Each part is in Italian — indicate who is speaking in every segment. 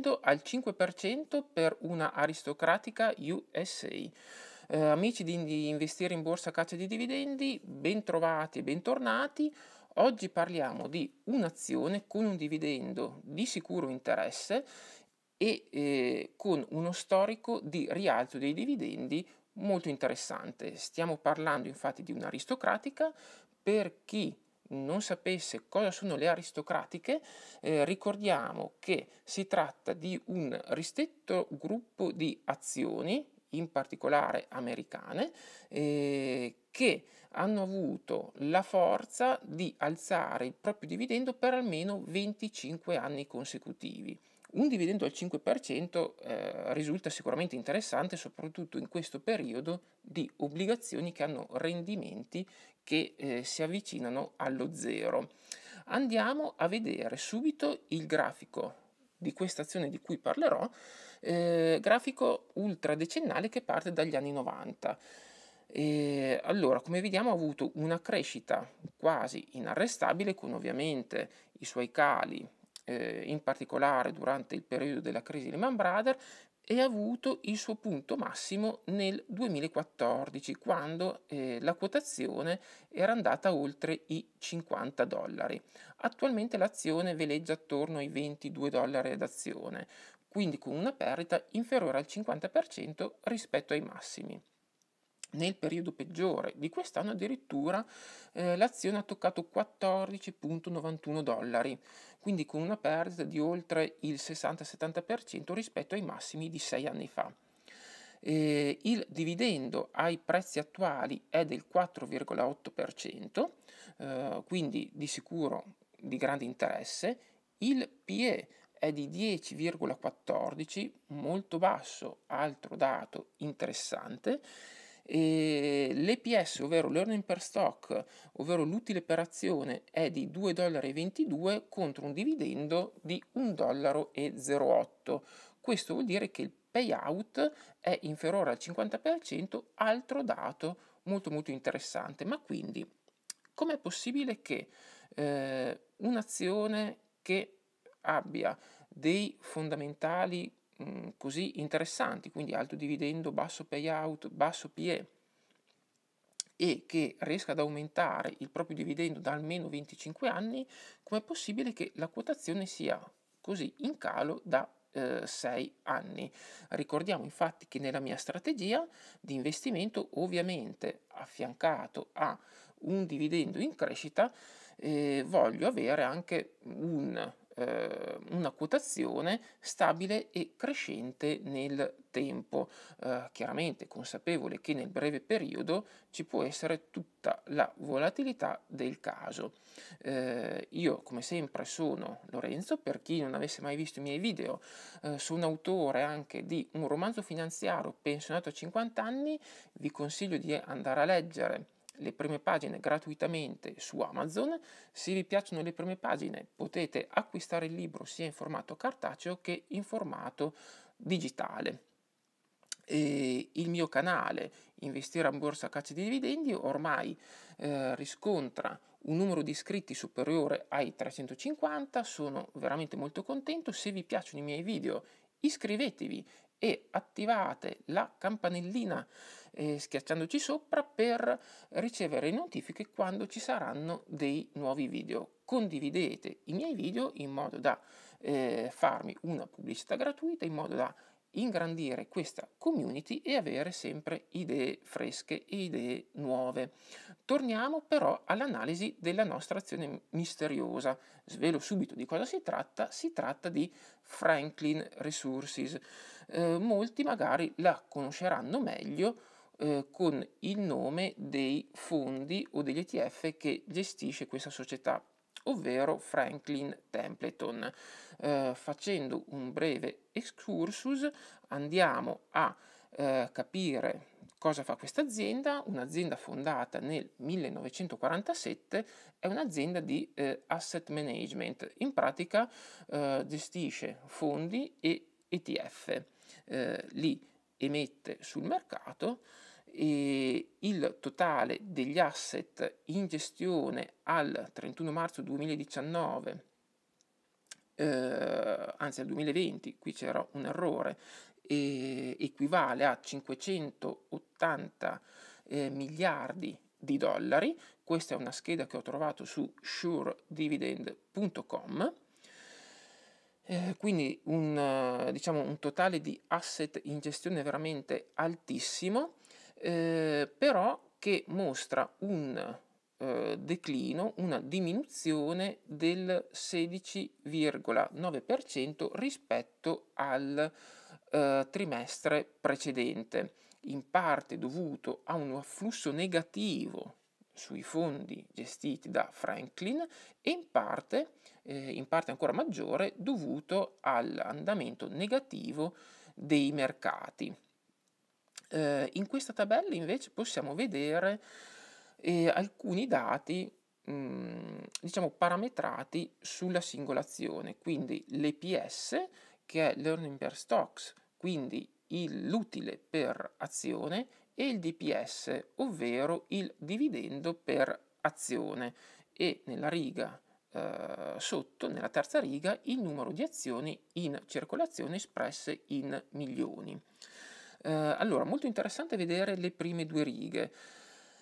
Speaker 1: scendo al 5% per una aristocratica USA. Eh, amici di, di Investire in Borsa Caccia di Dividendi, bentrovati e bentornati. Oggi parliamo di un'azione con un dividendo di sicuro interesse e eh, con uno storico di rialzo dei dividendi molto interessante. Stiamo parlando infatti di un'aristocratica per chi non sapesse cosa sono le aristocratiche, eh, ricordiamo che si tratta di un ristretto gruppo di azioni, in particolare americane, eh, che hanno avuto la forza di alzare il proprio dividendo per almeno 25 anni consecutivi. Un dividendo al 5% eh, risulta sicuramente interessante soprattutto in questo periodo di obbligazioni che hanno rendimenti che eh, si avvicinano allo zero. Andiamo a vedere subito il grafico di questa azione di cui parlerò, eh, grafico ultradecennale che parte dagli anni 90. E allora, come vediamo, ha avuto una crescita quasi inarrestabile con ovviamente i suoi cali eh, in particolare durante il periodo della crisi Lehman Brothers, e ha avuto il suo punto massimo nel 2014, quando eh, la quotazione era andata oltre i 50 dollari. Attualmente l'azione veleggia attorno ai 22 dollari ad azione, quindi con una perdita inferiore al 50% rispetto ai massimi nel periodo peggiore di quest'anno addirittura eh, l'azione ha toccato 14.91 dollari, quindi con una perdita di oltre il 60-70% rispetto ai massimi di 6 anni fa. Eh, il dividendo ai prezzi attuali è del 4,8%, eh, quindi di sicuro di grande interesse. Il PE è di 10,14, molto basso, altro dato interessante e l'EPS, ovvero l'earning per stock, ovvero l'utile per azione, è di 2,22 dollari contro un dividendo di 1,08 dollari. Questo vuol dire che il payout è inferiore al 50%, altro dato molto molto interessante. Ma quindi, com'è possibile che eh, un'azione che abbia dei fondamentali Mm, così interessanti, quindi alto dividendo, basso payout, basso PE, e che riesca ad aumentare il proprio dividendo da almeno 25 anni, com'è possibile che la quotazione sia così in calo da 6 eh, anni. Ricordiamo infatti che nella mia strategia di investimento, ovviamente affiancato a un dividendo in crescita, eh, voglio avere anche un eh, una quotazione stabile e crescente nel tempo, eh, chiaramente consapevole che nel breve periodo ci può essere tutta la volatilità del caso. Eh, io come sempre sono Lorenzo, per chi non avesse mai visto i miei video, eh, sono autore anche di un romanzo finanziario pensionato a 50 anni, vi consiglio di andare a leggere le prime pagine gratuitamente su Amazon. Se vi piacciono le prime pagine potete acquistare il libro sia in formato cartaceo che in formato digitale. E il mio canale Investire a borsa caccia di dividendi ormai eh, riscontra un numero di iscritti superiore ai 350, sono veramente molto contento. Se vi piacciono i miei video iscrivetevi e attivate la campanellina eh, schiacciandoci sopra per ricevere notifiche quando ci saranno dei nuovi video. Condividete i miei video in modo da eh, farmi una pubblicità gratuita, in modo da ingrandire questa community e avere sempre idee fresche e idee nuove. Torniamo però all'analisi della nostra azione misteriosa. Svelo subito di cosa si tratta, si tratta di Franklin Resources. Eh, molti magari la conosceranno meglio eh, con il nome dei fondi o degli ETF che gestisce questa società ovvero Franklin Templeton. Eh, facendo un breve excursus andiamo a eh, capire cosa fa questa azienda? Un'azienda fondata nel 1947 è un'azienda di eh, asset management, in pratica eh, gestisce fondi e ETF, eh, li emette sul mercato il totale degli asset in gestione al 31 marzo 2019 eh, anzi al 2020 qui c'era un errore eh, equivale a 580 eh, miliardi di dollari questa è una scheda che ho trovato su suredividend.com eh, quindi un, diciamo, un, totale di asset in gestione veramente altissimo eh, però che mostra un eh, declino, una diminuzione del 16,9% rispetto al eh, trimestre precedente, in parte dovuto a un afflusso negativo sui fondi gestiti da Franklin e in parte, eh, in parte ancora maggiore dovuto all'andamento negativo dei mercati. Eh, in questa tabella invece possiamo vedere eh, alcuni dati mm, diciamo parametrati sulla singola azione, quindi l'EPS che è Learning per Stocks, quindi l'utile per azione e il DPS, ovvero il dividendo per azione e nella riga eh, sotto, nella terza riga, il numero di azioni in circolazione espresse in milioni. Eh, allora, molto interessante vedere le prime due righe.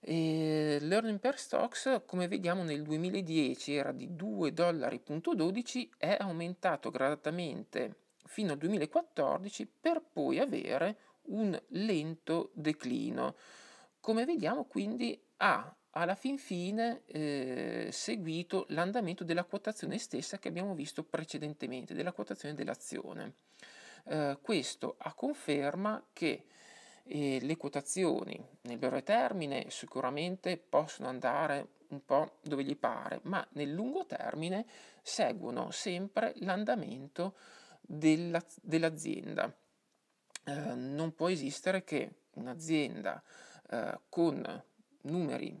Speaker 1: E l'earning per stocks, come vediamo nel 2010 era di 2,12 dollari, è aumentato gradatamente fino al 2014 per poi avere un lento declino. Come vediamo quindi ha alla fin fine eh, seguito l'andamento della quotazione stessa che abbiamo visto precedentemente, della quotazione dell'azione. Eh, questo a conferma che eh, le quotazioni nel breve termine sicuramente possono andare un po' dove gli pare, ma nel lungo termine seguono sempre l'andamento della, dell'azienda. Eh, non può esistere che un'azienda eh, con numeri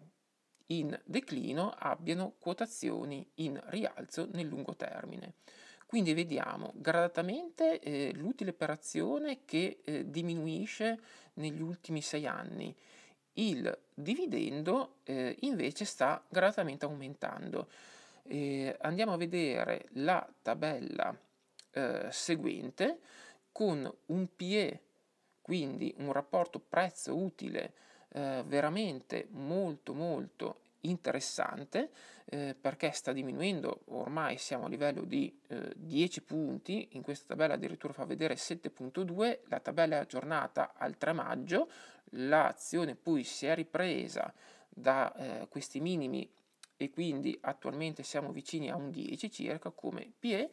Speaker 1: in declino abbiano quotazioni in rialzo nel lungo termine. Quindi vediamo gradatamente eh, l'utile per azione che eh, diminuisce negli ultimi sei anni. Il dividendo eh, invece sta gradatamente aumentando. Eh, andiamo a vedere la tabella eh, seguente con un PE, quindi un rapporto prezzo-utile eh, veramente molto molto interessante eh, perché sta diminuendo, ormai siamo a livello di eh, 10 punti, in questa tabella addirittura fa vedere 7.2, la tabella è aggiornata al 3 maggio, l'azione poi si è ripresa da eh, questi minimi e quindi attualmente siamo vicini a un 10 circa come PE,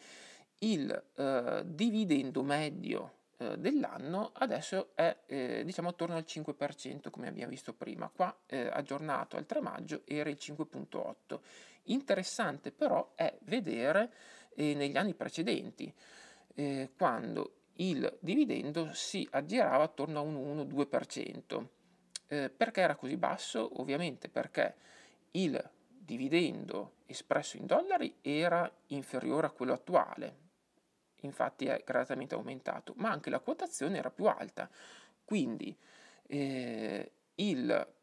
Speaker 1: il eh, dividendo medio eh, dell'anno adesso è eh, diciamo attorno al 5% come abbiamo visto prima qua eh, aggiornato al 3 maggio era il 5.8 interessante però è vedere eh, negli anni precedenti eh, quando il dividendo si aggirava attorno a un 1-2% perché era così basso ovviamente perché il dividendo espresso in dollari era inferiore a quello attuale infatti è gradatamente aumentato, ma anche la quotazione era più alta. Quindi eh,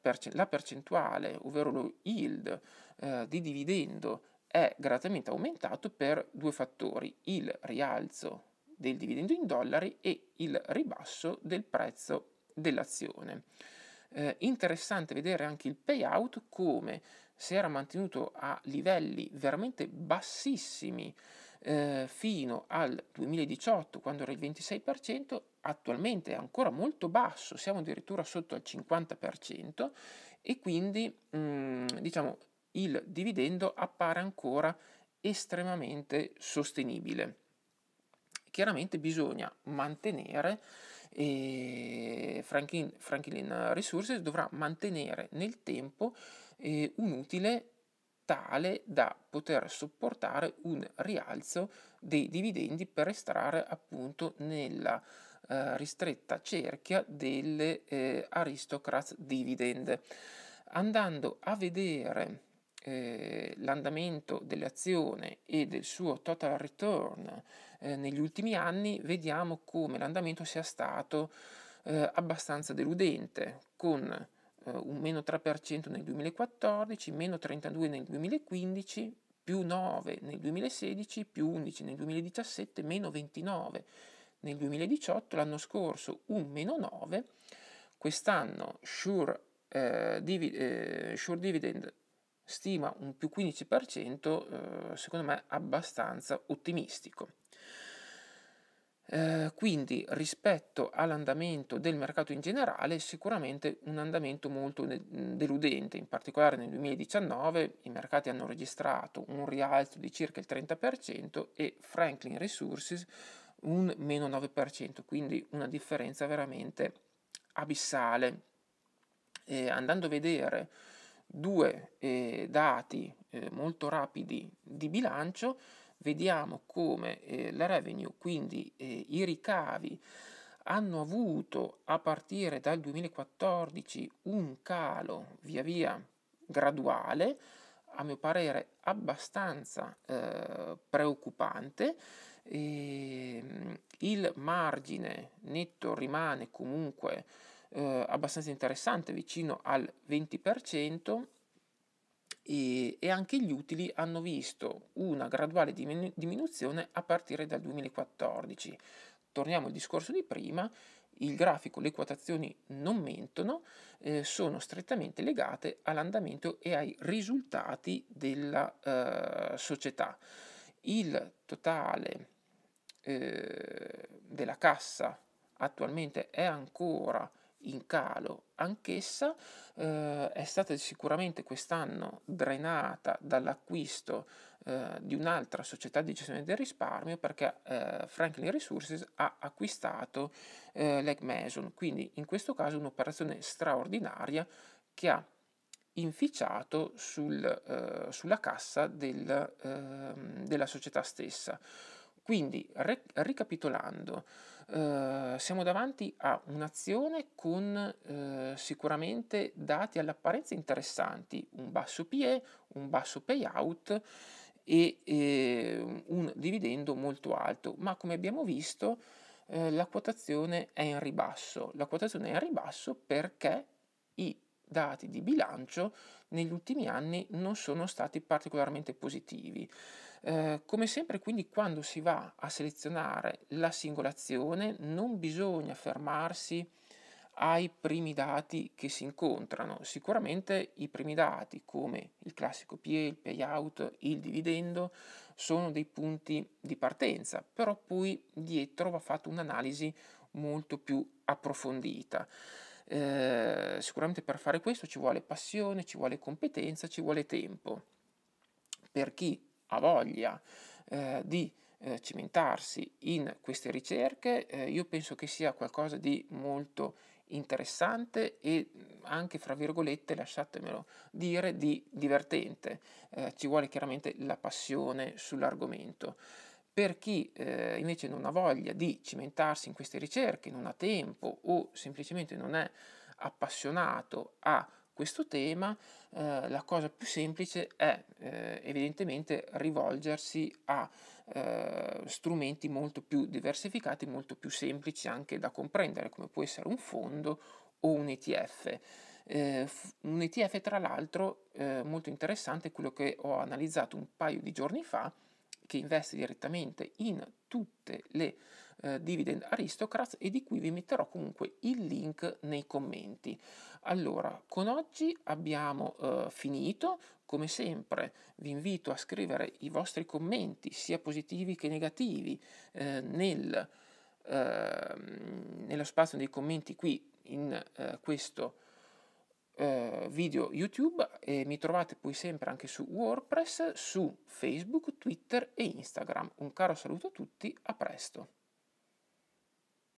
Speaker 1: perce- la percentuale, ovvero lo yield eh, di dividendo è gradatamente aumentato per due fattori, il rialzo del dividendo in dollari e il ribasso del prezzo dell'azione. Eh, interessante vedere anche il payout come si era mantenuto a livelli veramente bassissimi eh, fino al 2018 quando era il 26%, attualmente è ancora molto basso, siamo addirittura sotto al 50% e quindi mh, mm, diciamo il dividendo appare ancora estremamente sostenibile. Chiaramente bisogna mantenere e Franklin, Franklin, Resources dovrà mantenere nel tempo eh, un utile tale da poter sopportare un rialzo dei dividendi per restare appunto nella eh, ristretta cerchia delle eh, aristocrat dividend. Andando a vedere eh, l'andamento dell'azione e del suo total return eh, negli ultimi anni, vediamo come l'andamento sia stato eh, abbastanza deludente, con eh, un meno 3% nel 2014, meno 32 nel 2015, più 9 nel 2016, più 11 nel 2017, meno 29 nel 2018, l'anno scorso un meno 9, quest'anno Sure, eh, Divi- eh, sure Dividend stima un più 15%, eh, secondo me abbastanza ottimistico. Eh, quindi rispetto all'andamento del mercato in generale sicuramente un andamento molto deludente, in particolare nel 2019 i mercati hanno registrato un rialzo di circa il 30% e Franklin Resources un meno 9%, quindi una differenza veramente abissale. Eh, andando a vedere due eh, dati eh, molto rapidi di bilancio, vediamo come eh, la revenue, quindi eh, i ricavi, hanno avuto a partire dal 2014 un calo via via graduale, a mio parere abbastanza eh, preoccupante. E, ehm, il margine netto rimane comunque eh, abbastanza interessante, vicino al 20%, e, e anche gli utili hanno visto una graduale diminu- diminuzione a partire dal 2014. Torniamo al discorso di prima, il grafico, le quotazioni non mentono, eh, sono strettamente legate all'andamento e ai risultati della eh, società. Il totale eh, della cassa attualmente è ancora in calo anch'essa, eh, è stata sicuramente quest'anno drenata dall'acquisto eh, di un'altra società di gestione del risparmio perché eh, Franklin Resources ha acquistato eh, Leg Mason, quindi in questo caso un'operazione straordinaria che ha inficiato sul, eh, sulla cassa del, ehm, della società stessa. Quindi, re- ricapitolando, eh, siamo davanti a un'azione con eh, sicuramente dati all'apparenza interessanti, un basso PE, un basso payout e eh, un dividendo molto alto, ma come abbiamo visto eh, la quotazione è in ribasso. La quotazione è in ribasso perché i dati di bilancio negli ultimi anni non sono stati particolarmente positivi. Eh, come sempre quindi quando si va a selezionare la singola azione non bisogna fermarsi ai primi dati che si incontrano. Sicuramente i primi dati come il classico PE, il payout, il dividendo sono dei punti di partenza, però poi dietro va fatta un'analisi molto più approfondita. Eh, sicuramente per fare questo ci vuole passione, ci vuole competenza, ci vuole tempo. Per chi ha voglia eh, di eh, cimentarsi in queste ricerche, eh, io penso che sia qualcosa di molto interessante e mm, anche, fra virgolette, lasciatemelo dire, di divertente. Eh, ci vuole chiaramente la passione sull'argomento. Per chi eh, invece non ha voglia di cimentarsi in queste ricerche, non ha tempo o semplicemente non è appassionato a questo tema, eh, la cosa più semplice è eh, evidentemente rivolgersi a eh, strumenti molto più diversificati, molto più semplici anche da comprendere, come può essere un fondo o un ETF. Eh, un ETF tra l'altro eh, molto interessante è quello che ho analizzato un paio di giorni fa, che investe direttamente in tutte le eh, Dividend Aristocrats e di cui vi metterò comunque il link nei commenti. Allora, con oggi abbiamo eh, finito. Come sempre vi invito a scrivere i vostri commenti, sia positivi che negativi, eh, nel, ehm, nello spazio dei commenti qui in eh, questo eh, video YouTube e mi trovate poi sempre anche su WordPress, su Facebook, Twitter e Instagram. Un caro saluto a tutti, a presto.